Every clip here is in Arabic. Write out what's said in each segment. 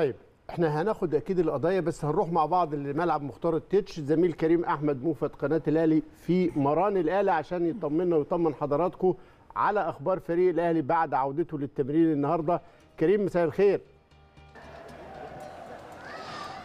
طيب احنا هناخد اكيد القضايا بس هنروح مع بعض لملعب مختار التتش زميل كريم احمد موفد قناه الاهلي في مران الاله عشان يطمنا ويطمن حضراتكم على اخبار فريق الاهلي بعد عودته للتمرين النهارده كريم مساء الخير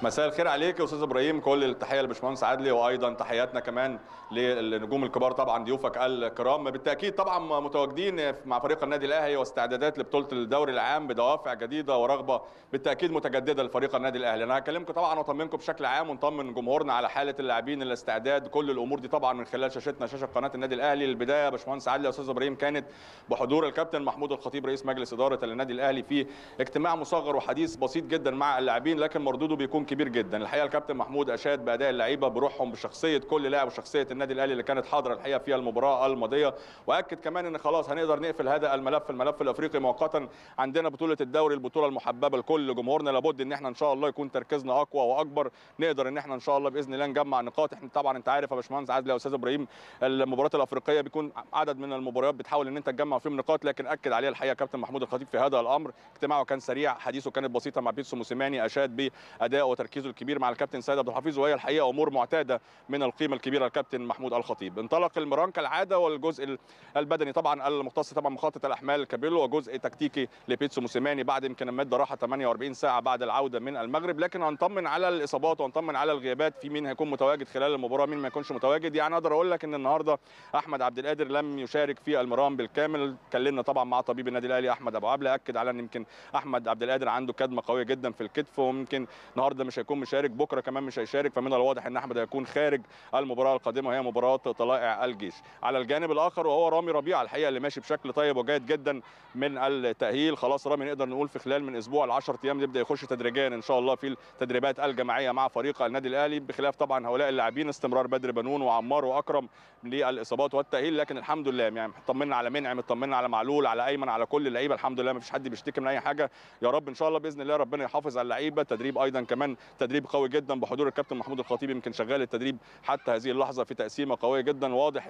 مساء الخير عليك يا استاذ ابراهيم كل التحيه لباشمهندس عادلي وايضا تحياتنا كمان للنجوم الكبار طبعا ضيوفك الكرام بالتاكيد طبعا متواجدين مع فريق النادي الاهلي واستعدادات لبطوله الدوري العام بدوافع جديده ورغبه بالتاكيد متجدده لفريق النادي الاهلي انا هكلمكم طبعا واطمنكم بشكل عام ونطمن جمهورنا على حاله اللاعبين الاستعداد كل الامور دي طبعا من خلال شاشتنا شاشه قناه النادي الاهلي البدايه باشمهندس عادلي يا استاذ ابراهيم كانت بحضور الكابتن محمود الخطيب رئيس مجلس اداره النادي الاهلي في اجتماع مصغر وحديث بسيط جدا مع اللاعبين لكن مردوده بيكون كبير جدا الحقيقه الكابتن محمود اشاد باداء اللعيبه بروحهم بشخصيه كل لاعب وشخصيه النادي الاهلي اللي كانت حاضره الحقيقه في المباراه الماضيه واكد كمان ان خلاص هنقدر نقفل هذا الملف الملف الافريقي مؤقتا عندنا بطوله الدوري البطوله المحببه لكل جمهورنا لابد ان احنا ان شاء الله يكون تركيزنا اقوى واكبر نقدر ان احنا ان شاء الله باذن الله نجمع نقاط احنا طبعا انت عارف يا باشمهندس عادل يا استاذ ابراهيم المباريات الافريقيه بيكون عدد من المباريات بتحاول ان انت تجمع فيهم نقاط لكن اكد عليها الحقيقه كابتن محمود الخطيب في هذا الامر اجتماعه كان سريع حديثه كانت بسيطه مع بيتسو موسيماني اشاد بادائه وتركيزه الكبير مع الكابتن سيد عبد الحفيظ وهي الحقيقه امور معتاده من القيمه الكبيره الكابتن محمود الخطيب انطلق المران كالعاده والجزء البدني طبعا المختص طبعا مخطط الاحمال كابيلو وجزء تكتيكي لبيتسو موسيماني بعد يمكن مده راحه 48 ساعه بعد العوده من المغرب لكن هنطمن على الاصابات وهنطمن على الغيابات في مين هيكون متواجد خلال المباراه مين ما يكونش متواجد يعني اقدر اقول لك ان النهارده احمد عبد القادر لم يشارك في المران بالكامل اتكلمنا طبعا مع طبيب النادي الاهلي احمد ابو عبله اكد على ان يمكن احمد عبد القادر عنده كدمه قويه جدا في الكتف وممكن النهارده مش هيكون مشارك بكره كمان مش هيشارك فمن الواضح ان احمد هيكون خارج المباراه القادمه وهي مباراه طلائع الجيش على الجانب الاخر وهو رامي ربيعه الحقيقه اللي ماشي بشكل طيب وجيد جدا من التاهيل خلاص رامي نقدر نقول في خلال من اسبوع ل 10 ايام يبدا يخش تدريجيا ان شاء الله في التدريبات الجماعيه مع فريق النادي الاهلي بخلاف طبعا هؤلاء اللاعبين استمرار بدر بنون وعمار واكرم للاصابات والتاهيل لكن الحمد لله يعني طمنا على منعم اطمنا على معلول على ايمن على كل اللعيبه الحمد لله ما فيش حد بيشتكي من اي حاجه يا رب ان شاء الله باذن الله ربنا يحافظ على اللعيبه التدريب ايضا كمان تدريب قوي جدا بحضور الكابتن محمود الخطيب يمكن شغال التدريب حتى هذه اللحظه في تقسيمه قويه جدا واضح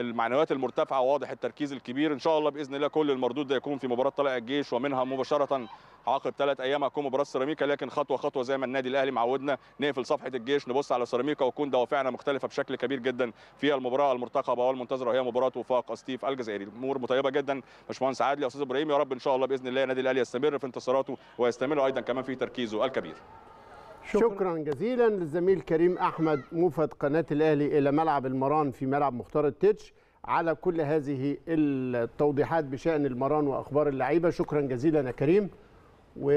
المعنويات المرتفعه واضح التركيز الكبير ان شاء الله باذن الله كل المردود ده يكون في مباراه طلائع الجيش ومنها مباشره عقب ثلاث ايام هتكون مباراه سيراميكا لكن خطوه خطوه زي ما النادي الاهلي معودنا نقفل صفحه الجيش نبص على سيراميكا ويكون دوافعنا مختلفه بشكل كبير جدا في المباراه المرتقبه والمنتظره وهي مباراه وفاق ستيف الجزائري الامور مطيبه جدا باشمهندس عادل يا استاذ ابراهيم يا رب ان شاء الله باذن الله النادي الاهلي يستمر في انتصاراته ويستمر ايضا كمان في تركيزه الكبير شكرا, شكرا جزيلا للزميل كريم احمد موفد قناه الاهلي الى ملعب المران في ملعب مختار التتش على كل هذه التوضيحات بشان المران واخبار اللعيبه شكرا جزيلا يا كريم